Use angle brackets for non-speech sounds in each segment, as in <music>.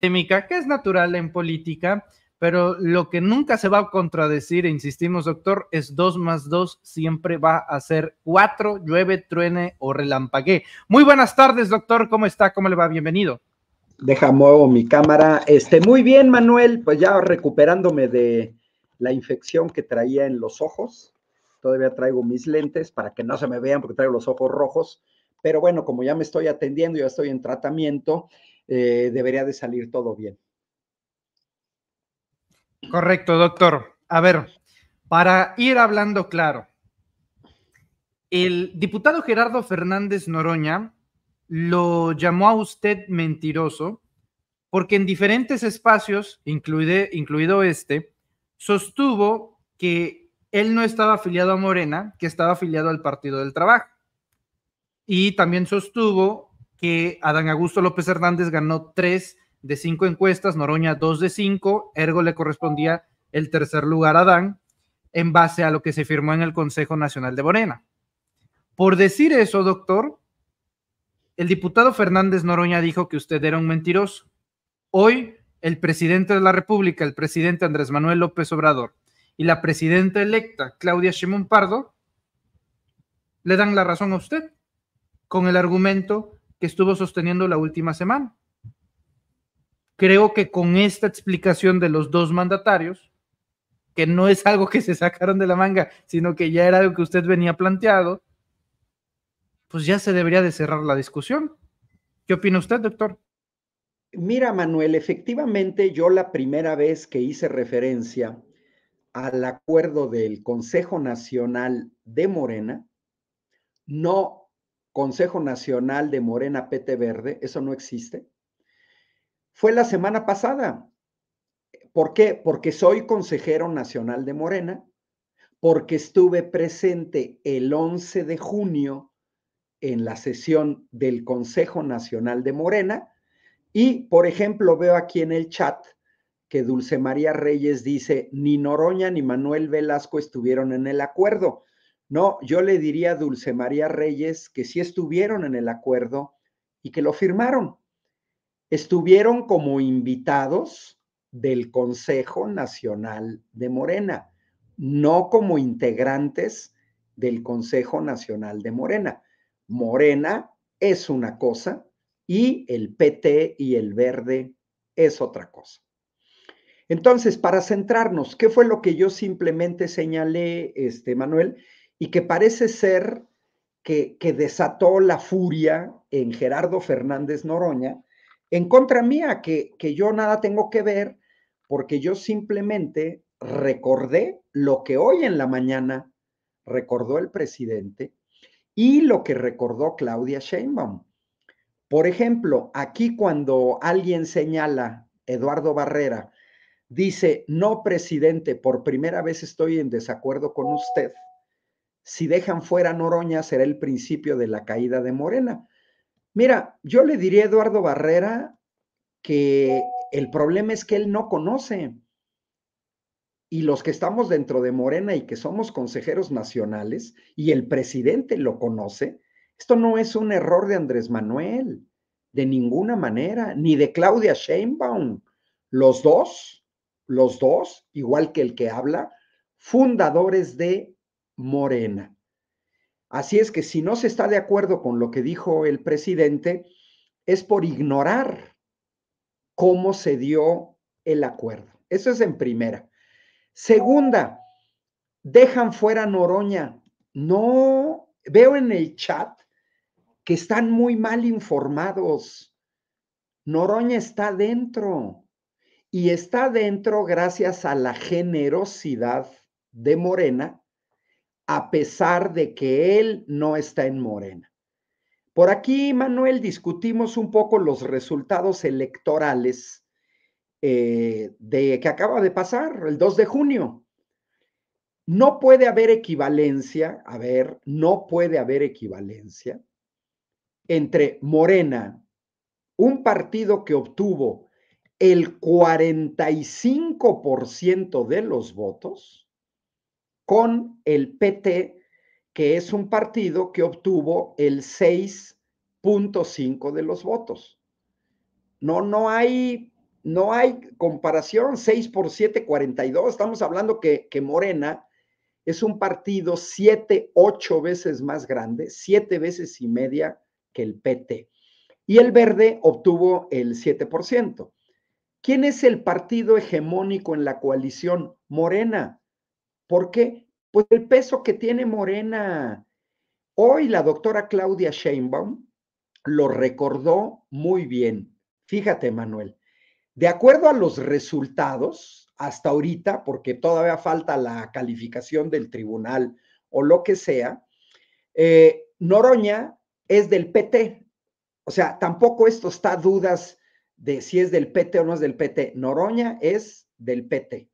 que es natural en política, pero lo que nunca se va a contradecir, e insistimos, doctor, es 2 más 2 siempre va a ser 4, llueve, truene o relampaguee. Muy buenas tardes, doctor, ¿cómo está? ¿Cómo le va? Bienvenido. Deja muevo mi cámara. Este, muy bien, Manuel, pues ya recuperándome de la infección que traía en los ojos. Todavía traigo mis lentes para que no se me vean porque traigo los ojos rojos. Pero bueno, como ya me estoy atendiendo, ya estoy en tratamiento eh, debería de salir todo bien. Correcto, doctor. A ver, para ir hablando claro, el diputado Gerardo Fernández Noroña lo llamó a usted mentiroso porque en diferentes espacios, incluido este, sostuvo que él no estaba afiliado a Morena, que estaba afiliado al Partido del Trabajo. Y también sostuvo que Adán Augusto López Hernández ganó tres de cinco encuestas, Noroña dos de cinco, ergo le correspondía el tercer lugar a Adán, en base a lo que se firmó en el Consejo Nacional de Morena. Por decir eso, doctor, el diputado Fernández Noroña dijo que usted era un mentiroso. Hoy, el presidente de la República, el presidente Andrés Manuel López Obrador, y la presidenta electa, Claudia Shimon Pardo, le dan la razón a usted con el argumento que estuvo sosteniendo la última semana. Creo que con esta explicación de los dos mandatarios, que no es algo que se sacaron de la manga, sino que ya era algo que usted venía planteado, pues ya se debería de cerrar la discusión. ¿Qué opina usted, doctor? Mira, Manuel, efectivamente yo la primera vez que hice referencia al acuerdo del Consejo Nacional de Morena, no Consejo Nacional de Morena PT Verde, eso no existe, fue la semana pasada. ¿Por qué? Porque soy consejero nacional de Morena, porque estuve presente el 11 de junio en la sesión del Consejo Nacional de Morena y, por ejemplo, veo aquí en el chat que Dulce María Reyes dice, ni Noroña ni Manuel Velasco estuvieron en el acuerdo. No, yo le diría a Dulce María Reyes que sí estuvieron en el acuerdo y que lo firmaron. Estuvieron como invitados del Consejo Nacional de Morena, no como integrantes del Consejo Nacional de Morena. Morena es una cosa y el PT y el verde es otra cosa. Entonces, para centrarnos, ¿qué fue lo que yo simplemente señalé, este Manuel? y que parece ser que, desató la furia en Gerardo Fernández Noroña en contra mía, que, que yo nada tengo que ver porque yo simplemente recordé lo que hoy en la mañana recordó el presidente y lo que recordó Claudia Sheinbaum. Por ejemplo, aquí cuando alguien señala, Eduardo Barrera, dice, no, presidente, por primera vez estoy en desacuerdo con usted. Si dejan fuera a Noroña, será el principio de la caída de Morena. Mira, yo le diría a Eduardo Barrera que el problema es que él no conoce. Y los que estamos dentro de Morena y que somos consejeros nacionales, y el presidente lo conoce, esto no es un error de Andrés Manuel, de ninguna manera, ni de Claudia Sheinbaum. Los dos, los dos, igual que el que habla, fundadores de Morena. Así es que si no se está de acuerdo con lo que dijo el presidente, es por ignorar cómo se dio el acuerdo. Eso es en primera. Segunda, dejan fuera Noroña. No, veo en el chat que están muy mal informados. Noroña está dentro y está dentro gracias a la generosidad de Morena a pesar de que él no está en Morena. Por aquí, Manuel, discutimos un poco los resultados electorales eh, de, que acaba de pasar, el 2 de junio. No puede haber equivalencia, a ver, no puede haber equivalencia entre Morena, un partido que obtuvo el 45% de los votos, con el PT, que es un partido que obtuvo el 6.5 de los votos. No, no hay, no hay comparación, 6 por 7, 42. Estamos hablando que, que Morena es un partido 7, 8 veces más grande, 7 veces y media que el PT. Y el verde obtuvo el 7%. ¿Quién es el partido hegemónico en la coalición? Morena. ¿Por qué? Pues el peso que tiene Morena. Hoy la doctora Claudia Sheinbaum lo recordó muy bien. Fíjate, Manuel, de acuerdo a los resultados hasta ahorita, porque todavía falta la calificación del tribunal o lo que sea, eh, Noroña es del PT. O sea, tampoco esto está dudas de si es del PT o no es del PT. Noroña es del PT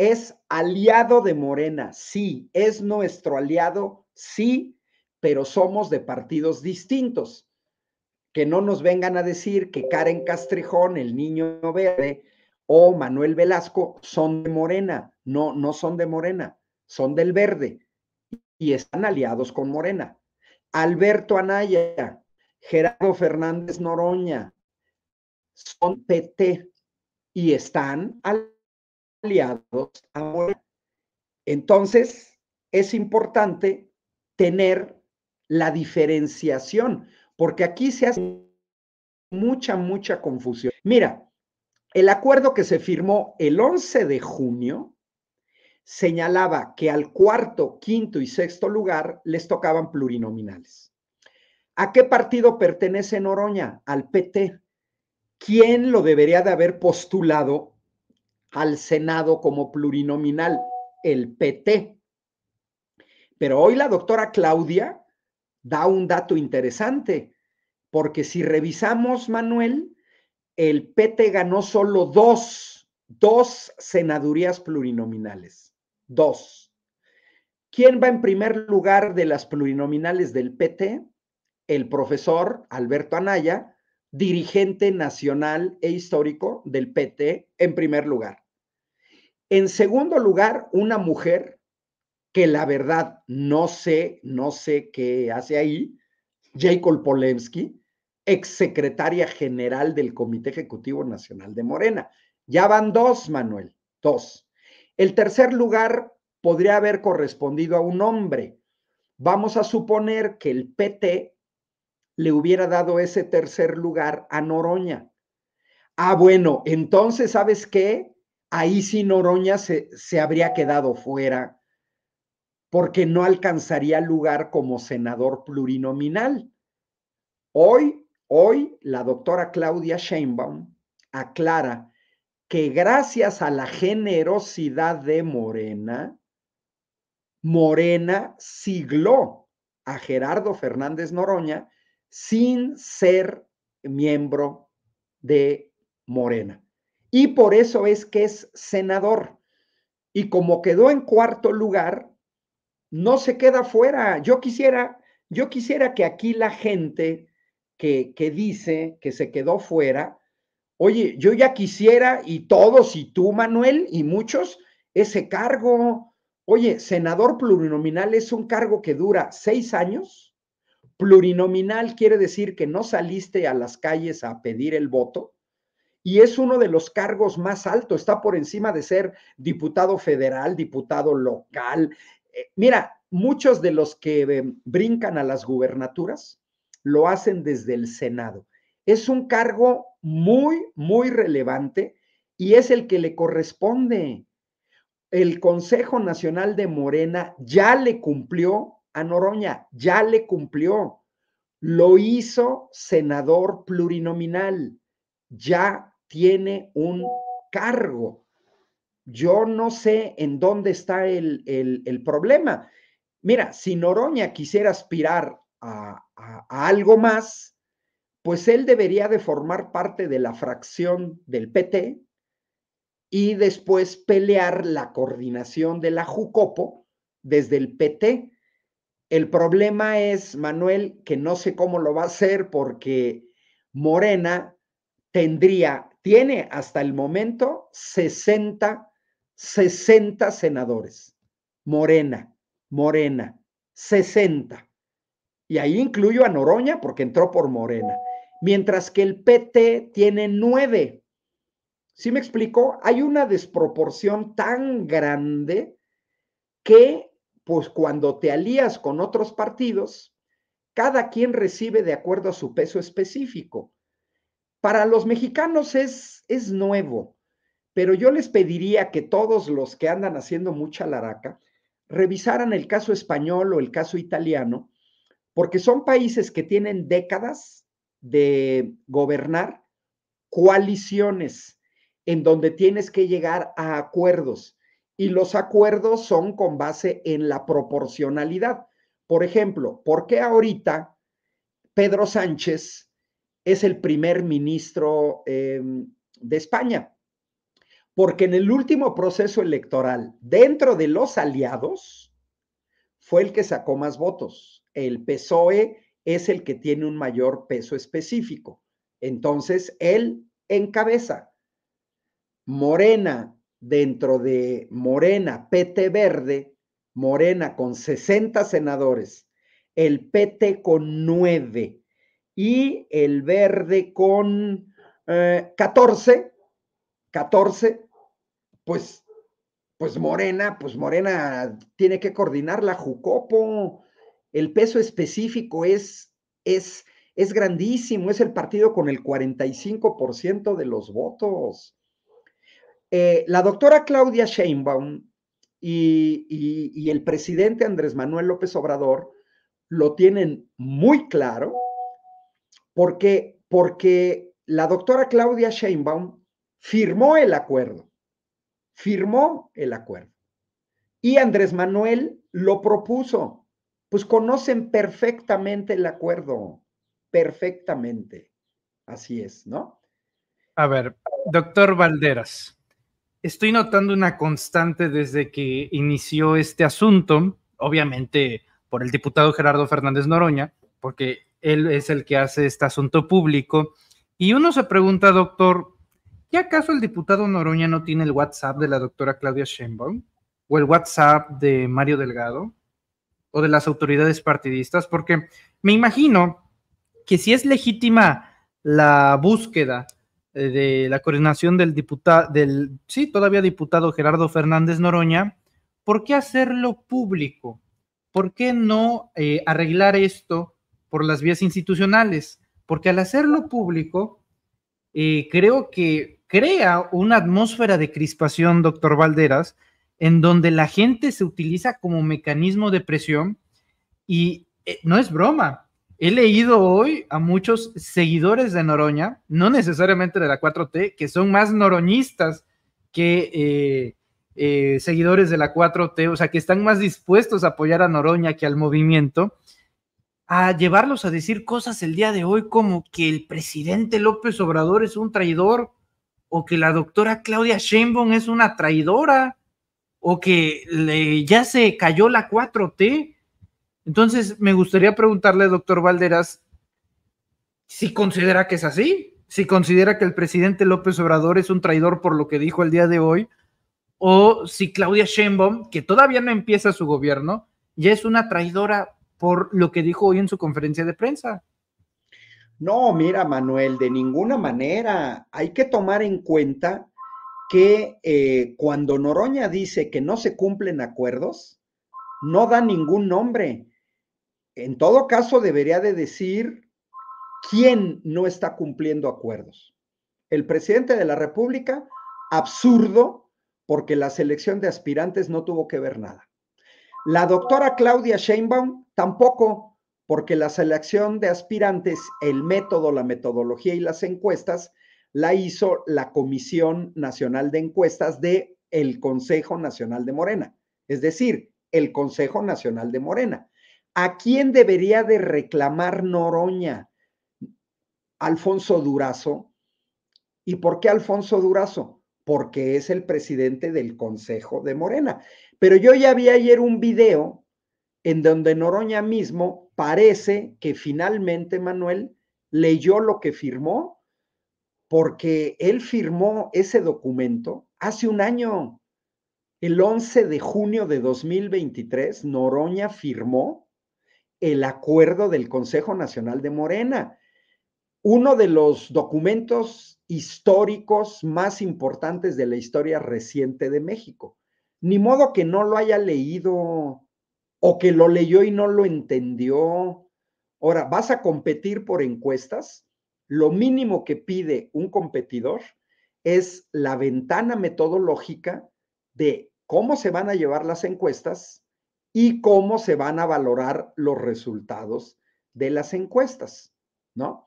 es aliado de Morena, sí, es nuestro aliado, sí, pero somos de partidos distintos. Que no nos vengan a decir que Karen Castrejón, el niño verde, o Manuel Velasco son de Morena. No, no son de Morena, son del verde y están aliados con Morena. Alberto Anaya, Gerardo Fernández Noroña, son PT y están aliados aliados Entonces, es importante tener la diferenciación, porque aquí se hace mucha, mucha confusión. Mira, el acuerdo que se firmó el 11 de junio señalaba que al cuarto, quinto y sexto lugar les tocaban plurinominales. ¿A qué partido pertenece Noroña? Al PT. ¿Quién lo debería de haber postulado al Senado como plurinominal, el PT. Pero hoy la doctora Claudia da un dato interesante, porque si revisamos, Manuel, el PT ganó solo dos, dos senadurías plurinominales, dos. ¿Quién va en primer lugar de las plurinominales del PT? El profesor Alberto Anaya, dirigente nacional e histórico del PT, en primer lugar. En segundo lugar, una mujer que la verdad no sé, no sé qué hace ahí, Jacob Polemski, exsecretaria general del Comité Ejecutivo Nacional de Morena. Ya van dos, Manuel, dos. El tercer lugar podría haber correspondido a un hombre. Vamos a suponer que el PT le hubiera dado ese tercer lugar a Noroña. Ah, bueno, entonces, ¿sabes qué? Ahí sí Noroña se, habría quedado fuera porque no alcanzaría lugar como senador plurinominal. Hoy, hoy, la doctora Claudia Sheinbaum aclara que gracias a la generosidad de Morena, Morena sigló a Gerardo Fernández Noroña sin ser miembro de Morena. Y por eso es que es senador. Y como quedó en cuarto lugar, no se queda fuera. Yo quisiera, yo quisiera que aquí la gente que, que dice que se quedó fuera, oye, yo ya quisiera, y todos, y tú, Manuel, y muchos, ese cargo. Oye, senador plurinominal es un cargo que dura seis años Plurinominal quiere decir que no saliste a las calles a pedir el voto y es uno de los cargos más altos, está por encima de ser diputado federal, diputado local. Eh, mira, muchos de los que eh, brincan a las gubernaturas lo hacen desde el Senado. Es un cargo muy, muy relevante y es el que le corresponde. El Consejo Nacional de Morena ya le cumplió a Noroña, ya le cumplió, lo hizo senador plurinominal, ya tiene un cargo. Yo no sé en dónde está el, problema. Mira, si Noroña quisiera aspirar a, algo más, pues él debería de formar parte de la fracción del PT y después pelear la coordinación de la JUCOPO desde el PT. El problema es, Manuel, que no sé cómo lo va a hacer porque Morena tendría, tiene hasta el momento 60, 60 senadores. Morena, Morena, 60. Y ahí incluyo a Noroña porque entró por Morena. Mientras que el PT tiene nueve. ¿Sí me explico? Hay una desproporción tan grande que pues cuando te alías con otros partidos, cada quien recibe de acuerdo a su peso específico. Para los mexicanos es, es nuevo, pero yo les pediría que todos los que andan haciendo mucha laraca revisaran el caso español o el caso italiano, porque son países que tienen décadas de gobernar coaliciones en donde tienes que llegar a acuerdos y los acuerdos son con base en la proporcionalidad. Por ejemplo, ¿por qué ahorita Pedro Sánchez es el primer ministro em, de España? Porque en el último proceso electoral, dentro de los aliados, fue el que sacó más votos. El PSOE es el que tiene un mayor peso específico. Entonces, él encabeza. Morena dentro de Morena, PT Verde, Morena con 60 senadores, el PT con 9 y el Verde con 14, eh, 14, pues, pues Morena, pues Morena tiene que coordinar la Jucopo, el peso específico es, es, es grandísimo, es el partido con el 45% de los votos. Eh, la doctora Claudia Sheinbaum y, el presidente Andrés Manuel López Obrador lo tienen muy claro porque, porque la doctora Claudia Sheinbaum firmó el acuerdo, firmó el acuerdo. Y Andrés Manuel lo propuso. Pues conocen perfectamente el acuerdo, perfectamente. Así es, ¿no? A ver, doctor Valderas estoy notando una constante desde que inició este asunto, obviamente por el diputado Gerardo Fernández Noroña, porque él es el que hace este asunto público. Y uno se pregunta, doctor, ¿y acaso el diputado Noroña no tiene el WhatsApp de la doctora Claudia Sheinbaum? ¿O el WhatsApp de Mario Delgado? ¿O de las autoridades partidistas? Porque me imagino que si es legítima la búsqueda eh, de la coordinación del diputado, del, sí, todavía diputado Gerardo Fernández Noroña, ¿por qué hacerlo público? ¿Por qué no eh, arreglar esto por las vías institucionales? Porque al hacerlo público, eh, creo que crea una atmósfera de crispación, doctor Valderas, en donde la gente se utiliza como mecanismo de presión y no es broma, He leído hoy a muchos seguidores de Noroña, no necesariamente de la 4T, que son más noroñistas que eh, eh, seguidores de la 4T, o sea, que están más dispuestos a apoyar a Noroña que al movimiento, a llevarlos a decir cosas el día de hoy como que el presidente López Obrador es un traidor o que la doctora Claudia Sheinbaum es una traidora o que ya se cayó la 4T entonces, me gustaría preguntarle, doctor Valderas, si considera que es así, si considera que el presidente López Obrador es un traidor por lo que dijo el día de hoy, o si Claudia Sheinbaum, que todavía no empieza su gobierno, ya es una traidora por lo que dijo hoy en su conferencia de prensa. No, mira, Manuel, de ninguna manera. Hay que tomar en cuenta que eh, cuando Noroña dice que no se cumplen acuerdos, no da ningún nombre. En todo caso, debería de decir quién no está cumpliendo acuerdos. El presidente de la República, absurdo, porque la selección de aspirantes no tuvo que ver nada. La doctora Claudia Sheinbaum tampoco, porque la selección de aspirantes, el método, la metodología y las encuestas la hizo la Comisión Nacional de Encuestas de el Consejo Nacional de Morena, es decir, el Consejo Nacional de Morena. ¿A quién debería de reclamar Noroña? Alfonso Durazo. ¿Y por qué Alfonso Durazo? Porque es el presidente del Consejo de Morena. Pero yo ya vi ayer un video en donde Noroña mismo parece que finalmente Manuel leyó lo que firmó, porque él firmó ese documento hace un año. El 11 de junio de 2023, Noroña firmó el acuerdo del Consejo Nacional de Morena, uno de los documentos históricos más importantes de la historia reciente de México. Ni modo que no lo haya leído o que lo leyó y no lo entendió. Ahora, ¿vas a competir por encuestas? Lo mínimo que pide un competidor es la ventana metodológica de cómo se van a llevar las encuestas y cómo se van a valorar los resultados de las encuestas, ¿no?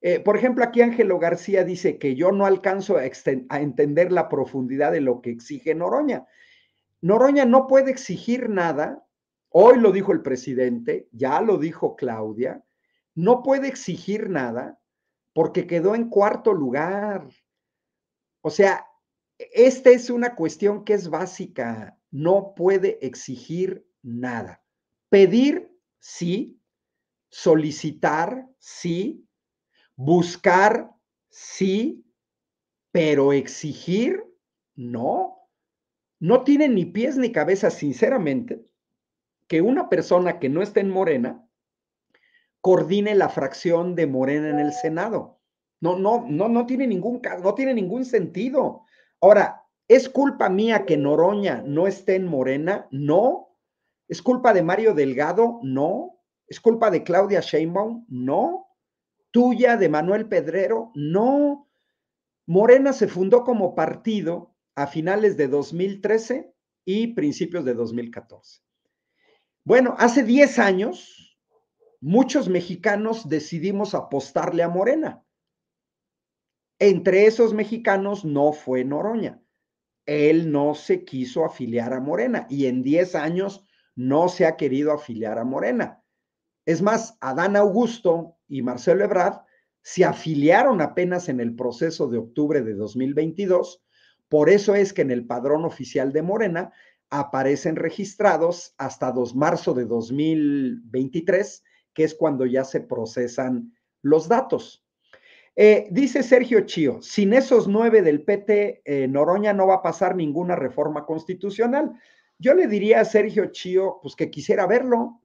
Eh, por ejemplo, aquí Ángelo García dice que yo no alcanzo a, a entender la profundidad de lo que exige Noroña. Noroña no puede exigir nada, hoy lo dijo el presidente, ya lo dijo Claudia, no puede exigir nada porque quedó en cuarto lugar. O sea, e-, esta es una cuestión que es básica, no puede exigir nada. Pedir, sí. Solicitar, sí. Buscar, sí. Pero exigir, no. No tiene ni pies ni cabeza, sinceramente, que una persona que no esté en Morena coordine la fracción de Morena en el Senado. No, no, no, no tiene ningún no tiene ningún sentido. Ahora, ¿es culpa mía que Noroña no esté en Morena? No, ¿Es culpa de Mario Delgado? No. ¿Es culpa de Claudia Sheinbaum? No. ¿Tuya de Manuel Pedrero? No. Morena se fundó como partido a finales de 2013 y principios de 2014. Bueno, hace 10 años, muchos mexicanos decidimos apostarle a Morena. Entre esos mexicanos no fue Noroña. Él no se quiso afiliar a Morena y en 10 años no se ha querido afiliar a Morena. Es más, Adán Augusto y Marcelo Ebrard se afiliaron apenas en el proceso de octubre de 2022. Por eso es que en el padrón oficial de Morena aparecen registrados hasta 2 marzo de 2023, que es cuando ya se procesan los datos. Eh, dice Sergio Chío, sin esos nueve del PT, eh, Noroña no va a pasar ninguna reforma constitucional. Yo le diría a Sergio Chío, pues que quisiera verlo.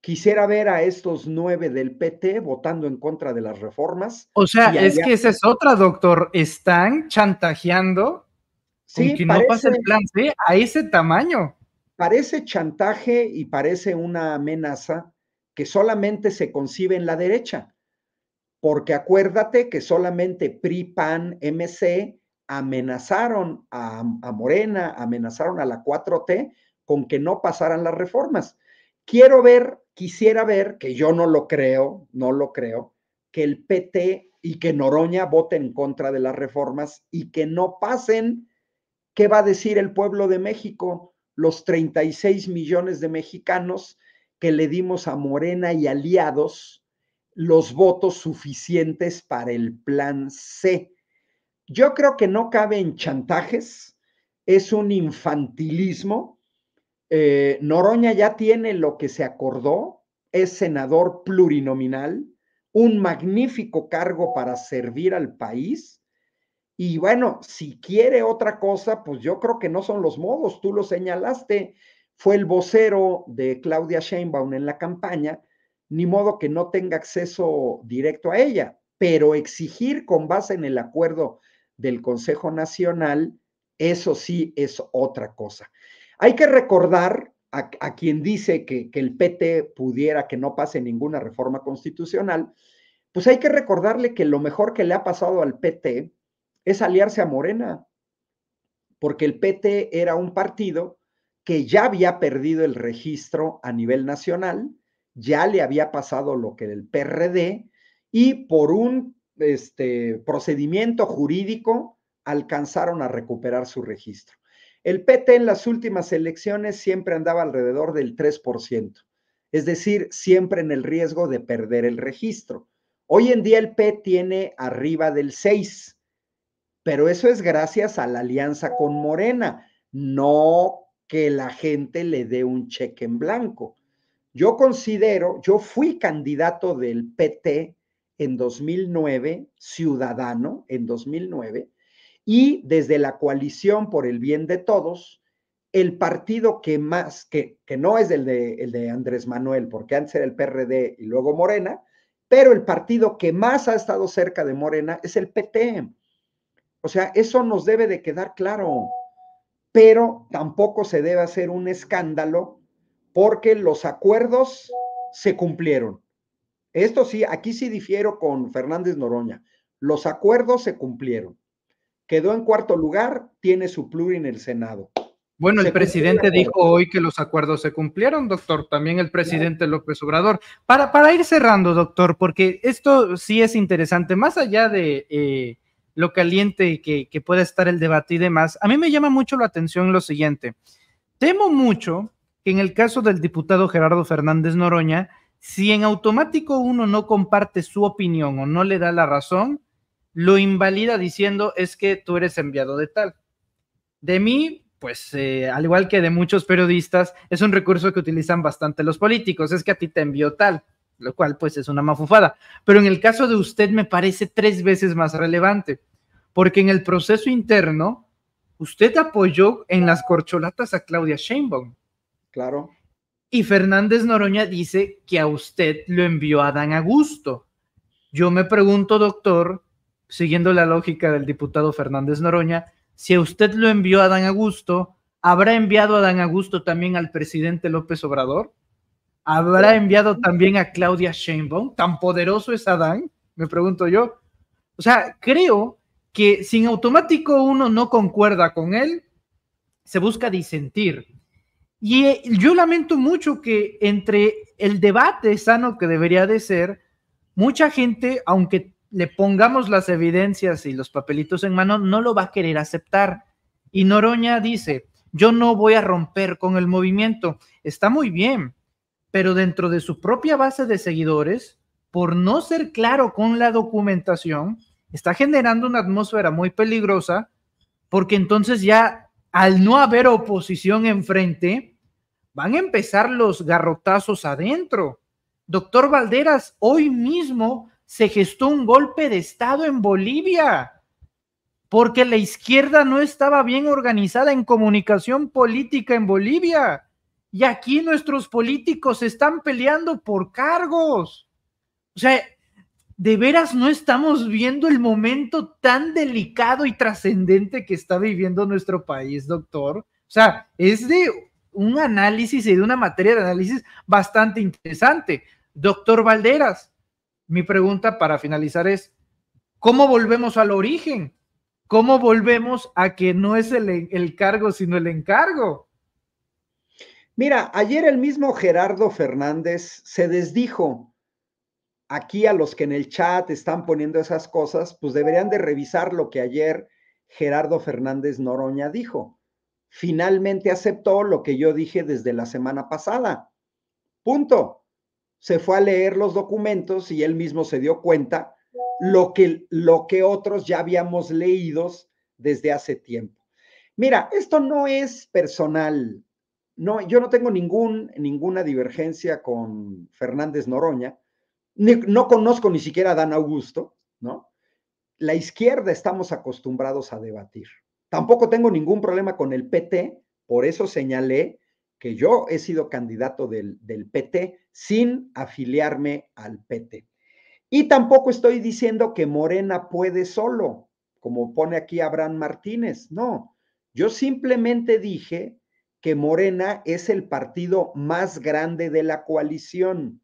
Quisiera ver a estos nueve del PT votando en contra de las reformas. O sea, es que esa es otra, doctor. Están chantajeando sí, que no pase el plan a ese tamaño. Parece chantaje y parece una amenaza que solamente se concibe en la derecha, porque acuérdate que solamente PRI, PAN, MC amenazaron a, Morena, amenazaron a la 4T con que no pasaran las reformas. Quiero ver, quisiera ver, que yo no lo creo, no lo creo, que el PT y que Noroña voten en contra de las reformas y que no pasen. ¿Qué va a decir el pueblo de México? Los 36 millones de mexicanos que le dimos a Morena y aliados los votos suficientes para el plan C yo creo que no cabe en chantajes, es un infantilismo. Eh, Noroña ya tiene lo que se acordó, es senador plurinominal, un magnífico cargo para servir al país. Y bueno, si quiere otra cosa, pues yo creo que no son los modos, tú lo señalaste, fue el vocero de Claudia Sheinbaum en la campaña, ni modo que no tenga acceso directo a ella, pero exigir con base en el acuerdo del Consejo Nacional, eso sí es otra cosa. Hay que recordar a, quien dice que, que, el PT pudiera que no pase ninguna reforma constitucional, pues hay que recordarle que lo mejor que le ha pasado al PT es aliarse a Morena, porque el PT era un partido que ya había perdido el registro a nivel nacional, ya le había pasado lo que el PRD, y por un este, procedimiento jurídico alcanzaron a recuperar su registro. El PT en las últimas elecciones siempre andaba alrededor del 3%, es decir, siempre en el riesgo de perder el registro. Hoy en día el P tiene arriba del 6, pero eso es gracias a la alianza con Morena, no que la gente le dé un cheque en blanco. Yo considero, yo fui candidato del PT en 2009, Ciudadano en 2009, y desde la coalición por el bien de todos, el partido que más, que, que no es el de, el de Andrés Manuel, porque antes era el PRD y luego Morena, pero el partido que más ha estado cerca de Morena es el PT. O sea, eso nos debe de quedar claro, pero tampoco se debe hacer un escándalo porque los acuerdos se cumplieron. Esto sí, aquí sí difiero con Fernández Noroña. Los acuerdos se cumplieron. Quedó en cuarto lugar, tiene su plurin en el Senado. Bueno, el presidente dijo hoy que los acuerdos se cumplieron, doctor. También el presidente López Obrador. Para, para ir cerrando, doctor, porque esto sí es interesante, más allá de eh, lo caliente que, que pueda estar el debate y demás, a mí me llama mucho la atención lo siguiente. Temo mucho que en el caso del diputado Gerardo Fernández Noroña, si en automático uno no comparte su opinión o no le da la razón, lo invalida diciendo es que tú eres enviado de tal. De mí, pues eh, al igual que de muchos periodistas, es un recurso que utilizan bastante los políticos, es que a ti te envió tal, lo cual pues es una mafufada. Pero en el caso de usted me parece tres veces más relevante, porque en el proceso interno, usted apoyó en las corcholatas a Claudia Sheinbaum. Claro. Y Fernández Noroña dice que a usted lo envió Adán Augusto. Yo me pregunto, doctor, siguiendo la lógica del diputado Fernández Noroña, si a usted lo envió Adán Augusto, ¿habrá enviado a Adán Augusto también al presidente López Obrador? ¿Habrá enviado también a Claudia Sheinbaum? ¿Tan poderoso es Adán? Me pregunto yo. O sea, creo que sin automático uno no concuerda con él, se busca disentir y eh, yo lamento mucho que entre el debate sano que debería de ser, mucha gente, aunque le pongamos las evidencias y los papelitos en mano, no lo va a querer aceptar. Y Noroña dice, yo no voy a romper con el movimiento. Está muy bien, pero dentro de su propia base de seguidores, por no ser claro con la documentación, está generando una atmósfera muy peligrosa, porque entonces ya al no haber oposición enfrente, van a empezar los garrotazos adentro. Doctor Valderas, hoy mismo se gestó un golpe de Estado en Bolivia, porque la izquierda no estaba bien organizada en comunicación política en Bolivia. Y aquí nuestros políticos están peleando por cargos. O sea, de veras no estamos viendo el momento tan delicado y trascendente que está viviendo nuestro país, doctor. O sea, es de un análisis y de una materia de análisis bastante interesante. Doctor Valderas, mi pregunta para finalizar es, ¿cómo volvemos al origen? ¿Cómo volvemos a que no es el, el cargo, sino el encargo? Mira, ayer el mismo Gerardo Fernández se desdijo aquí a los que en el chat están poniendo esas cosas, pues deberían de revisar lo que ayer Gerardo Fernández Noroña dijo finalmente aceptó lo que yo dije desde la semana pasada. Punto. Se fue a leer los documentos y él mismo se dio cuenta lo que, lo que otros ya habíamos leído desde hace tiempo. Mira, esto no es personal. No, yo no tengo ningún, ninguna divergencia con Fernández Noroña. no conozco ni siquiera a Dan Augusto, ¿no? La izquierda estamos acostumbrados a debatir. Tampoco tengo ningún problema con el PT, por eso señalé que yo he sido candidato del, PT sin afiliarme al PT. Y tampoco estoy diciendo que Morena puede solo, como pone aquí Abraham Martínez. No, yo simplemente dije que Morena es el partido más grande de la coalición.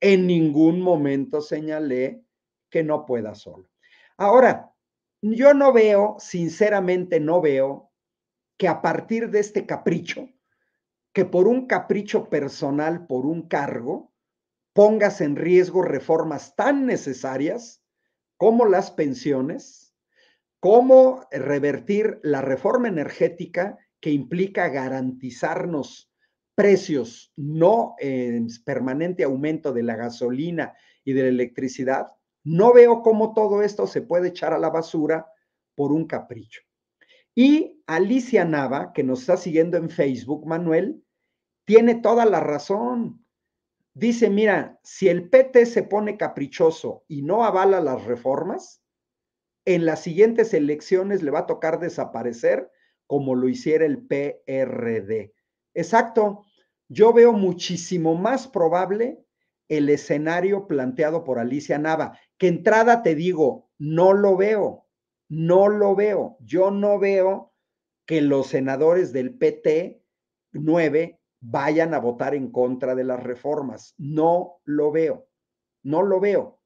En ningún momento señalé que no pueda solo. Ahora, yo no veo, sinceramente no veo, que a partir de este capricho, que por un capricho personal, por un cargo, pongas en riesgo reformas tan necesarias como las pensiones, como revertir la reforma energética que implica garantizarnos precios no en permanente aumento de la gasolina y de la electricidad, no veo cómo todo esto se puede echar a la basura por un capricho. Y Alicia Nava, que nos está siguiendo en Facebook, Manuel, tiene toda la razón. Dice, mira, si el PT se pone caprichoso y no avala las reformas, en las siguientes elecciones le va a tocar desaparecer como lo hiciera el PRD. Exacto. Yo veo muchísimo más probable el escenario planteado por Alicia Nava, que entrada te digo, no lo veo, no lo veo. Yo no veo que los senadores del PT 9 vayan a votar en contra de las reformas. No lo veo, no lo veo.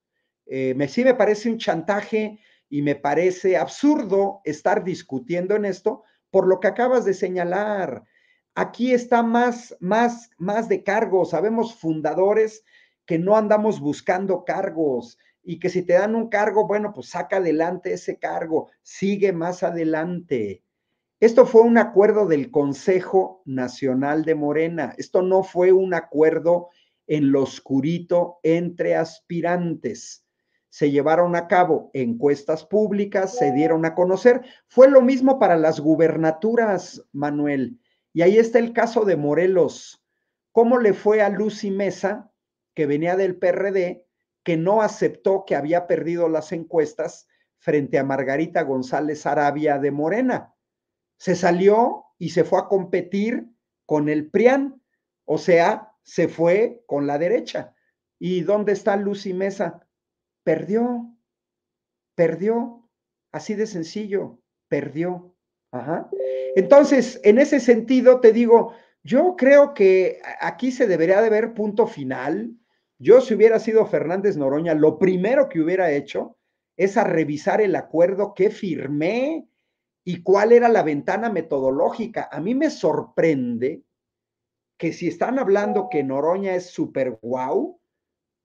Eh, me, sí me parece un chantaje y me parece absurdo estar discutiendo en esto por lo que acabas de señalar. Aquí está más, más, más de cargo. Sabemos fundadores que no andamos buscando cargos y que si te dan un cargo, bueno, pues saca adelante ese cargo, sigue más adelante. Esto fue un acuerdo del Consejo Nacional de Morena. Esto no fue un acuerdo en lo oscurito entre aspirantes. Se llevaron a cabo encuestas públicas, se dieron a conocer. Fue lo mismo para las gubernaturas, Manuel. Y ahí está el caso de Morelos. ¿Cómo le fue a Lucy Mesa que venía del PRD, que no aceptó que había perdido las encuestas frente a Margarita González Arabia de Morena. Se salió y se fue a competir con el PRIAN, o sea, se fue con la derecha. ¿Y dónde está Lucy Mesa? Perdió, perdió, así de sencillo, perdió. Entonces, en ese sentido, te digo, yo creo que aquí se debería de ver punto final yo si hubiera sido Fernández Noroña, lo primero que hubiera hecho es a revisar el acuerdo que firmé y cuál era la ventana metodológica. A mí me sorprende que si están hablando que Noroña es súper guau,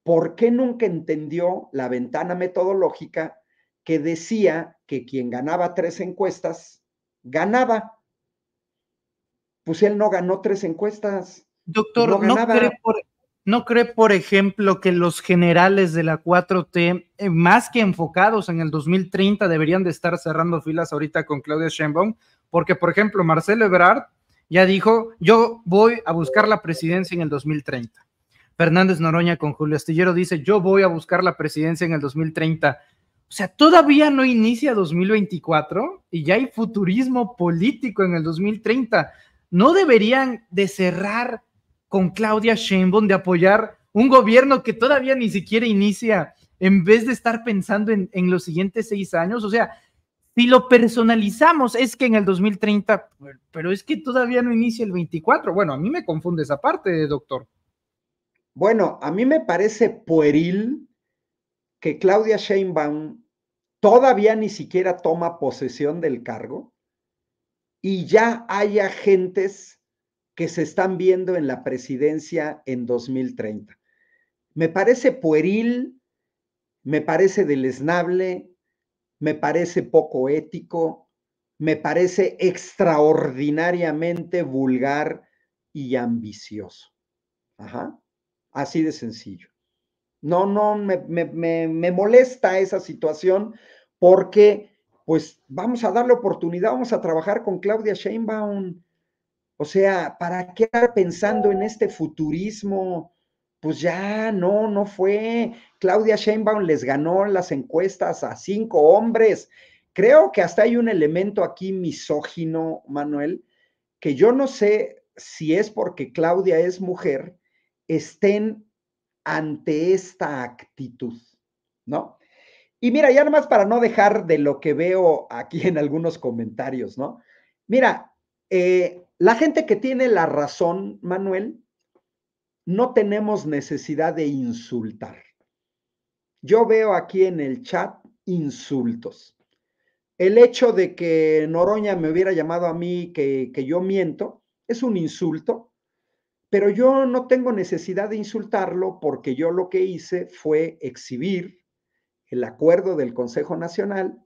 ¿por qué nunca entendió la ventana metodológica que decía que quien ganaba tres encuestas ganaba? Pues él no ganó tres encuestas. Doctor, no, ganaba. ¿No cree, por ejemplo, que los generales de la 4T, eh, más que enfocados en el 2030, deberían de estar cerrando filas ahorita con Claudia Sheinbaum? Porque, por ejemplo, Marcelo Ebrard ya dijo, yo voy a buscar la presidencia en el 2030. Fernández Noroña con Julio Astillero dice, yo voy a buscar la presidencia en el 2030. O sea, todavía no inicia 2024 y ya hay futurismo político en el 2030. ¿No deberían de cerrar con Claudia Sheinbaum de apoyar un gobierno que todavía ni siquiera inicia, en vez de estar pensando en, los siguientes seis años. O sea, si lo personalizamos, es que en el 2030, pero es que todavía no inicia el 24. Bueno, a mí me confunde esa parte, doctor. Bueno, a mí me parece pueril que Claudia Sheinbaum todavía ni siquiera toma posesión del cargo y ya haya agentes que se están viendo en la presidencia en 2030. Me parece pueril, me parece deleznable, me parece poco ético, me parece extraordinariamente vulgar y ambicioso. Ajá, así de sencillo. No, no, me, molesta esa situación porque, pues, vamos a darle oportunidad, vamos a trabajar con Claudia Sheinbaum o sea, ¿para qué estar pensando en este futurismo? Pues ya, no, no fue. Claudia Sheinbaum les ganó las encuestas a cinco hombres. Creo que hasta hay un elemento aquí misógino, Manuel, que yo no sé si es porque Claudia es mujer, estén ante esta actitud, ¿no? Y mira, ya más para no dejar de lo que veo aquí en algunos comentarios, ¿no? Mira, eh, la gente que tiene la razón, Manuel, no tenemos necesidad de insultar. Yo veo aquí en el chat insultos. El hecho de que Noroña me hubiera llamado a mí que, que yo miento es un insulto, pero yo no tengo necesidad de insultarlo porque yo lo que hice fue exhibir el acuerdo del Consejo Nacional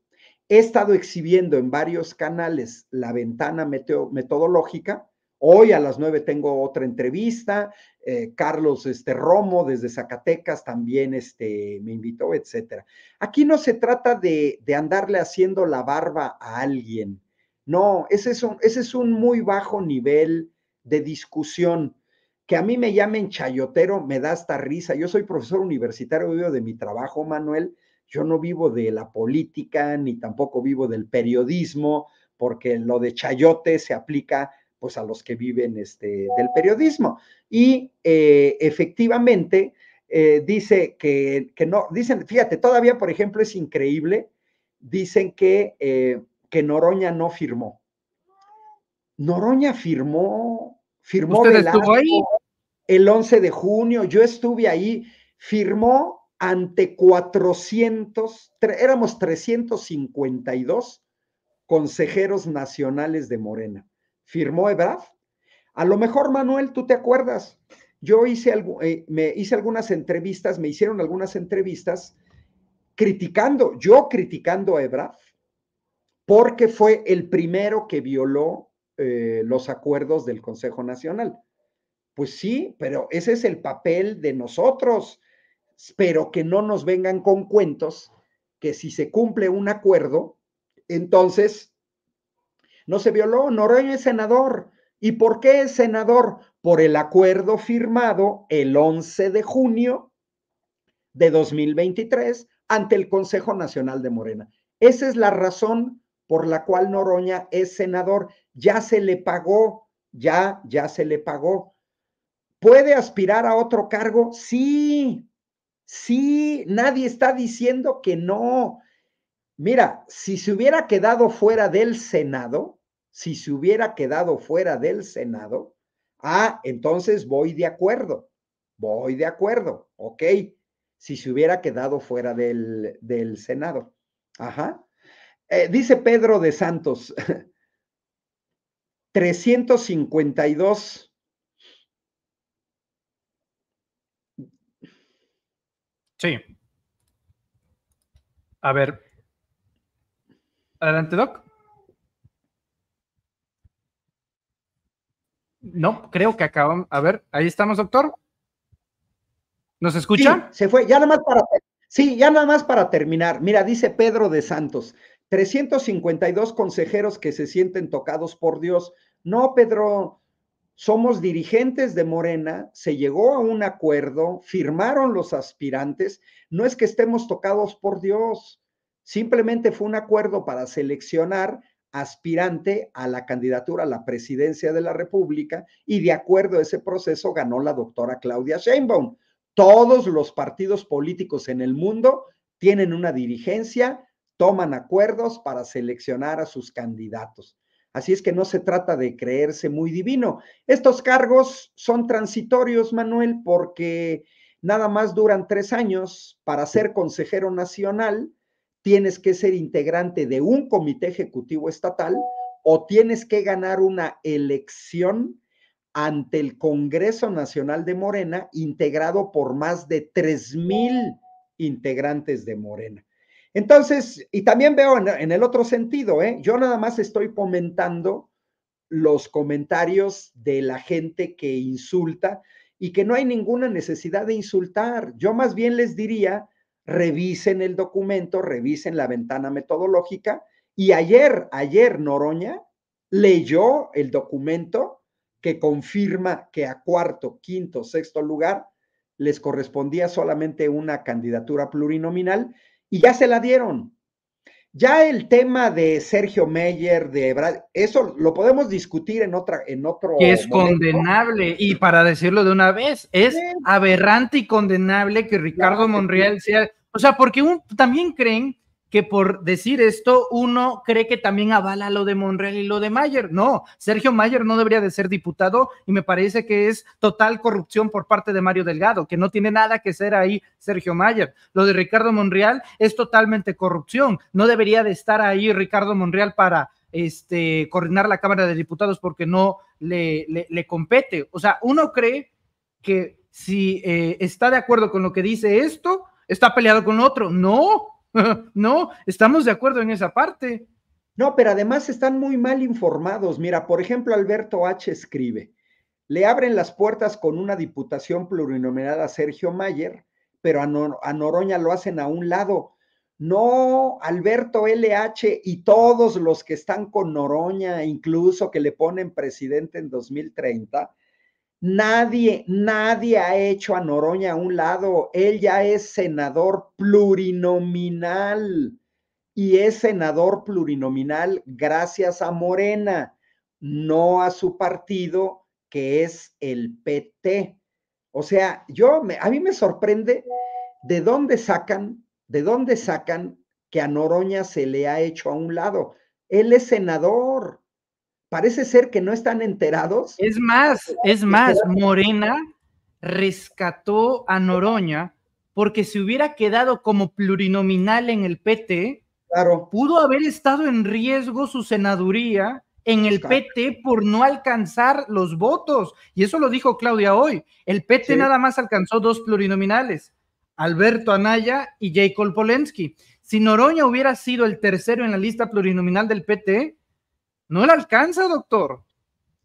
He estado exhibiendo en varios canales la ventana metodológica. Hoy a las nueve tengo otra entrevista. Eh, Carlos este, Romo desde Zacatecas también este, me invitó, etc. Aquí no se trata de, de andarle haciendo la barba a alguien. No, ese es, un, ese es un muy bajo nivel de discusión. Que a mí me llamen chayotero me da hasta risa. Yo soy profesor universitario, vivo de mi trabajo, Manuel, yo no vivo de la política ni tampoco vivo del periodismo, porque lo de chayote se aplica pues a los que viven este, del periodismo. Y eh, efectivamente eh, dice que, no, dicen, fíjate, todavía por ejemplo es increíble, dicen que, eh, que Noroña no firmó. Noroña firmó, firmó el 11 de junio, yo estuve ahí, firmó ante 400, éramos 352 consejeros nacionales de Morena. Firmó EBRAF. A lo mejor, Manuel, tú te acuerdas. Yo hice, eh, me hice algunas entrevistas, me hicieron algunas entrevistas criticando, yo criticando a EBRAF, porque fue el primero que violó eh, los acuerdos del Consejo Nacional. Pues sí, pero ese es el papel de nosotros, espero que no nos vengan con cuentos que si se cumple un acuerdo, entonces no se violó, Noroña es senador. ¿Y por qué es senador? Por el acuerdo firmado el 11 de junio de 2023 ante el Consejo Nacional de Morena. Esa es la razón por la cual Noroña es senador. Ya se le pagó, ya, ya se le pagó. ¿Puede aspirar a otro cargo? Sí, Sí, nadie está diciendo que no. Mira, si se hubiera quedado fuera del Senado, si se hubiera quedado fuera del Senado, ah, entonces voy de acuerdo, voy de acuerdo, ok, si se hubiera quedado fuera del, del Senado. Ajá. Eh, dice Pedro de Santos, 352 <laughs> Sí. A ver. Adelante, Doc. No, creo que acabamos. A ver, ahí estamos, doctor. ¿Nos escucha? se fue. Ya nada más para. Sí, ya nada más para terminar. Mira, dice Pedro de Santos, 352 consejeros que se sienten tocados por Dios. No, Pedro, somos dirigentes de Morena, se llegó a un acuerdo, firmaron los aspirantes, no es que estemos tocados por Dios, simplemente fue un acuerdo para seleccionar aspirante a la candidatura a la presidencia de la República y de acuerdo a ese proceso ganó la doctora Claudia Sheinbaum. Todos los partidos políticos en el mundo tienen una dirigencia, toman acuerdos para seleccionar a sus candidatos. Así es que no se trata de creerse muy divino. Estos cargos son transitorios, Manuel, porque nada más duran tres años. Para ser consejero nacional, tienes que ser integrante de un comité ejecutivo estatal o tienes que ganar una elección ante el Congreso Nacional de Morena, integrado por más de 3.000 mil integrantes de Morena. Entonces, y también veo en, el otro sentido, ¿eh? yo nada más estoy comentando los comentarios de la gente que insulta y que no hay ninguna necesidad de insultar. Yo más bien les diría, revisen el documento, revisen la ventana metodológica. Y ayer, ayer Noroña leyó el documento que confirma que a cuarto, quinto, sexto lugar les correspondía solamente una candidatura plurinominal y ya se la dieron. Ya el tema de Sergio Meyer, de Brad, eso lo podemos discutir en otra, en otro. es condenable, y para decirlo de una vez, es aberrante y condenable que Ricardo Monreal sea. O sea, porque también creen que por decir esto uno cree que también avala lo de Monreal y lo de Mayer. No, Sergio Mayer no debería de ser diputado y me parece que es total corrupción por parte de Mario Delgado, que no tiene nada que ser ahí Sergio Mayer. Lo de Ricardo Monreal es totalmente corrupción. No debería de estar ahí Ricardo Monreal para este, coordinar la Cámara de Diputados porque no le, le, compete. O sea, uno cree que si eh, está de acuerdo con lo que dice esto, está peleado con otro. No, <laughs> no, estamos de acuerdo en esa parte. No, pero además están muy mal informados. Mira, por ejemplo, Alberto H. escribe, le abren las puertas con una diputación plurinominal a Sergio Mayer, pero a, Noroña lo hacen a un lado. No, Alberto LH y todos los que están con Noroña, incluso que le ponen presidente en 2030, Nadie, nadie ha hecho a Noroña a un lado. Él ya es senador plurinominal y es senador plurinominal gracias a Morena, no a su partido que es el PT. O sea, yo me, a mí me sorprende de dónde sacan, de dónde sacan que a Noroña se le ha hecho a un lado. Él es senador, parece ser que no están enterados. Es más, es más, Morena rescató a Noroña porque si hubiera quedado como plurinominal en el PT, claro. pudo haber estado en riesgo su senaduría en el PT por no alcanzar los votos. Y eso lo dijo Claudia hoy. El PT nada más alcanzó dos plurinominales, Alberto Anaya y Jacob Polensky. Si Noroña hubiera sido el tercero en la lista plurinominal del PT, no le alcanza, doctor.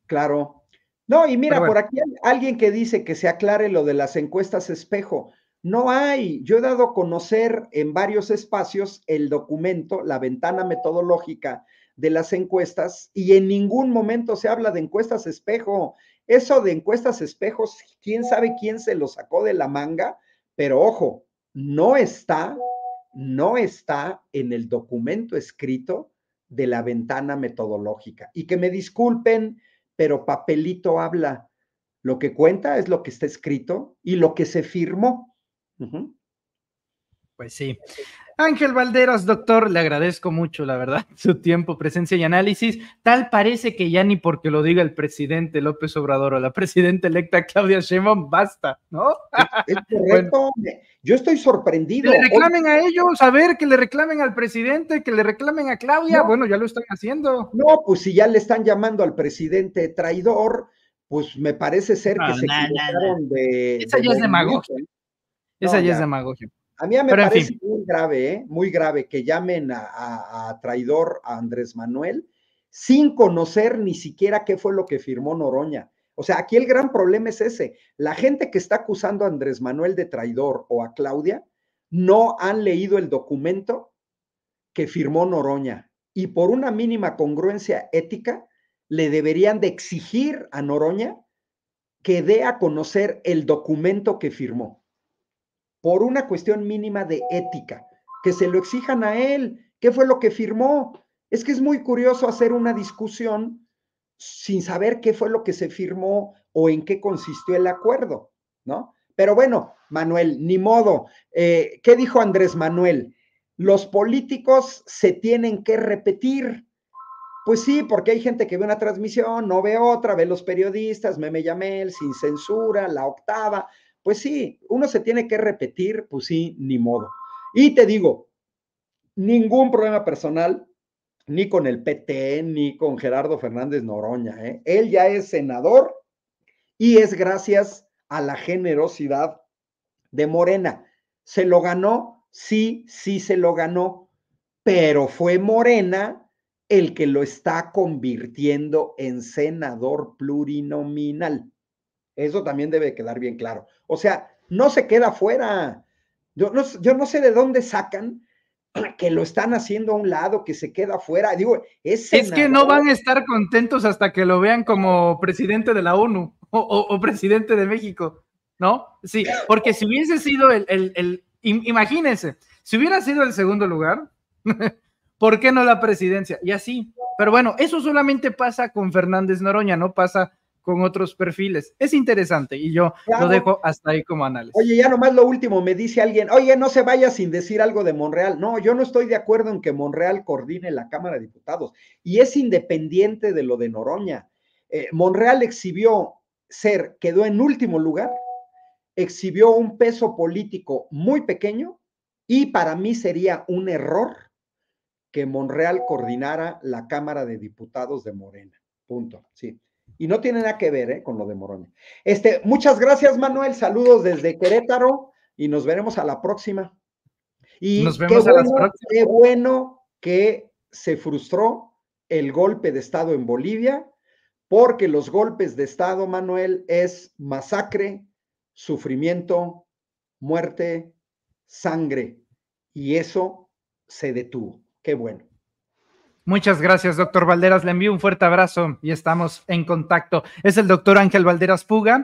Claro. No, y mira, por aquí alguien que dice que se aclare lo de las encuestas espejo. No hay. Yo he dado a conocer en varios espacios el documento, la ventana metodológica de las encuestas, y en ningún momento se habla de encuestas espejo. Eso de encuestas espejos, quién sabe quién se lo sacó de la manga, pero ojo, no está, no está en el documento escrito de la ventana metodológica. Y que me disculpen, pero papelito habla. Lo que cuenta es lo que está escrito y lo que se firmó. Pues sí. Ángel Valderas, doctor, le agradezco mucho, la verdad, <laughs> su tiempo, presencia y análisis. Tal parece que ya ni porque lo diga el presidente López Obrador o la <laughs> presidenta electa Claudia Sheinbaum, basta, ¿no? Es, <laughs> correcto. hombre. Yo estoy sorprendido. Que le reclamen a ellos, a ver, que le reclamen al presidente, que le reclamen a Claudia. bueno, ya lo están haciendo. No, pues si ya le están llamando al presidente traidor, pues me parece ser que se Esa ya es demagogia. Esa ya es demagogia. A mí me parece muy grave, ¿eh? muy grave que llamen a, traidor a Andrés Manuel sin conocer ni siquiera qué fue lo que firmó Noroña. O sea, aquí el gran problema es ese. La gente que está acusando a Andrés Manuel de traidor o a Claudia no han leído el documento que firmó Noroña. Y por una mínima congruencia ética, le deberían de exigir a Noroña que dé a conocer el documento que firmó por una cuestión mínima de ética, que se lo exijan a él, qué fue lo que firmó. Es que es muy curioso hacer una discusión sin saber qué fue lo que se firmó o en qué consistió el acuerdo, ¿no? Pero bueno, Manuel, ni modo. Eh, ¿Qué dijo Andrés Manuel? Los políticos se tienen que repetir. Pues sí, porque hay gente que ve una transmisión, no ve otra, ve los periodistas, Meme Yamel, Sin Censura, La Octava, pues sí, uno se tiene que repetir, pues sí, ni modo. Y te digo, ningún problema personal, ni con el PT, e, ni con Gerardo Fernández Noroña. ¿eh? Él ya es senador y es gracias a la generosidad de Morena. ¿Se lo ganó? Sí, sí se lo ganó, pero fue Morena el que lo está convirtiendo en senador plurinominal. Eso también debe quedar bien claro. O sea, no se queda fuera. Yo no, yo no sé de dónde sacan <clears throat> que lo están haciendo a un lado, que se queda fuera. Digo, es, es que no van a estar contentos hasta que lo vean como presidente de la ONU o, presidente de México, ¿no? Sí, porque si hubiese sido el, el imagínense, si hubiera sido el segundo lugar, <laughs> ¿por qué no la presidencia? Y así. Pero bueno, eso solamente pasa con Fernández Noroña, no pasa con otros perfiles. Es interesante y yo lo dejo hasta ahí como análisis. Oye, ya nomás lo último, me dice alguien, oye, no se vaya sin decir algo de Monreal. No, yo no estoy de acuerdo en que Monreal coordine la Cámara de Diputados y es independiente de lo de Noroña. Eh, Monreal exhibió ser, quedó en último lugar, exhibió un peso político muy pequeño y para mí sería un error que Monreal coordinara la Cámara de Diputados de Morena. Punto. Sí. Y no tiene nada que ver ¿eh? con lo de Morón. Este, muchas gracias, Manuel. Saludos desde Querétaro y nos veremos a la próxima. Y Qué bueno que se frustró el golpe de Estado en Bolivia, porque los golpes de Estado, Manuel, es masacre, sufrimiento, muerte, sangre. Y eso se detuvo. Qué bueno. Muchas gracias, doctor Valderas. Le envío un fuerte abrazo y estamos en contacto. Es el doctor Ángel Valderas Puga,